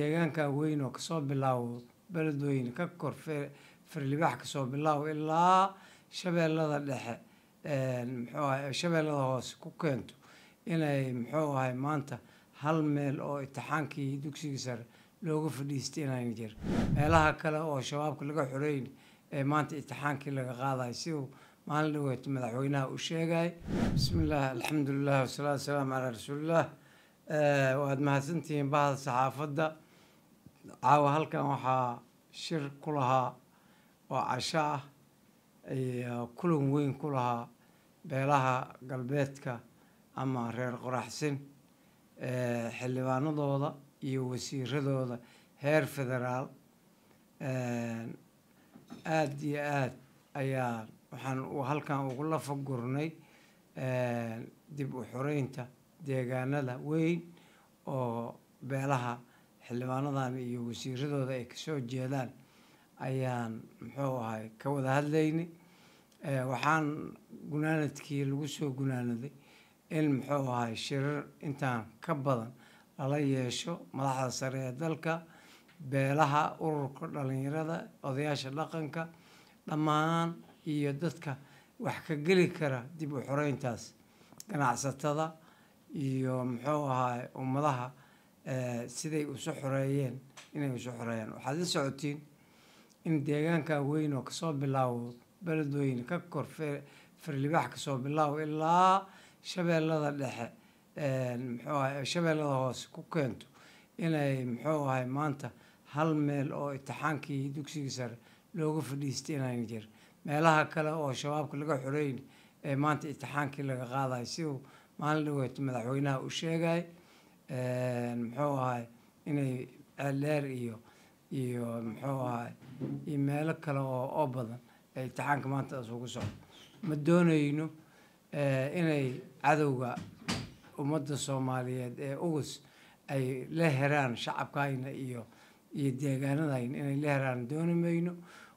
deegaanka weyn oo kasoo bilaabo beledweyne ka kor firlibaax kasoo bilaabo ilaa shabeellada dhexe muxuu shabeellada hoose ku keento inay muxuu ahay maanta hal meel oo itixaankii dugsiga sare looga fadhiistay inaan jir meelaha kale oo shabaabka laga xoreyn ee maanta itixaankii laga qaadayo siduu maalin dhaweeto madaxweynaha u sheegay bismillaah alxamdulilah wasalaatu wasalaamu calaa rasuulillah waad mahadsantihiin bahda saxaafadda caawa halkan waxaa shir ku lahaa oo casha ah iyo kulan weyn ku lahaa beelaha galbeedka ama reer qoraxsin xildhibaanadooda iyo wasiiradooda heer federaal aad iyo aad ayaan waxaan halkan ugu lafa gurnay dib u xureynta deegaanada weyn oo beelaha xildhibaanadan iyo wasiiradooda ay kasoo jeedaan ayaan muxuu ahay ka wada hadlaynay eh, waxaan gunaanadkii lagu soo gunaanaday in muxuu ahay shirar intaan ka badan lala yeesho madaxda sare ee dalka beelaha ururka dhalinyarada odayaasha dhaqanka dhammaan iyo dadka wax ka geli kara dib u xoreyntaas ganacsatada iyo muxuu ahay ummadaha Eh, siday isu xoreeyeen inay isu xoreeyaan waxaad la socotiin in deegaanka weyn oo kasoo bilaabo beledweyne ka kor firlibaax kasoo bilaabo ilaa shabeellada dhexe eh, muxuu ahay shabeellada hoose ku keento inay muxuu ahay maanta hal meel oo itixaankii dugsigii sare looga fadhiistay inaan jir meelaha kale oo shabaabka laga xoreyn ee maanta itixaankii laga qaadayo siduu maalin dhaweeto madaxweynaha u sheegay Ehm, muxuu ahay inay aalaar iyo iyo muxuu ahay iyo meelo kale oo oo badan ay taxaanka maanta isugu socdo ma doonayno eh, inay cadowga ummadda soomaaliyeed ee ugus ay la heraan shacabkayna iyo iyo deegaanadayna inay la heraan dooni mayno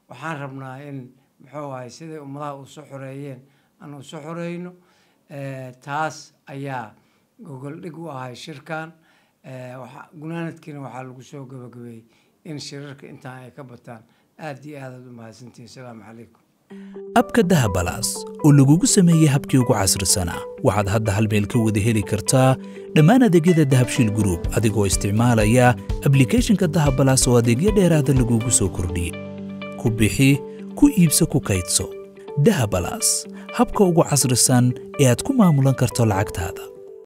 waxaan rabnaa in muxuu ahay siday ummadaha usu xoreeyeen aan usu xoreyno eh, taas ayaa gogol dhig u ahay shirkan gunaanadkiina waxaa lagu soo gabagabeeyey in shirarka intaan ay ka bataan aad iyo aadaad u mahadsantihin asalaamu calaykum abka dahabalaas oo lagugu sameeyey habkii ugu casrisana waxaad hadda hal meel ka wada heli kartaa dhammaan adeegyada dahabshiil gruub adigoo isticmaalaya ablikhethonka dahabalaas oo adeegyo dheeraada lagugu soo kordhiyey ku bixi ku iibso ku kaydso dahabalaas habka ugu casrisan ee aad ku maamulan karto lacagtaada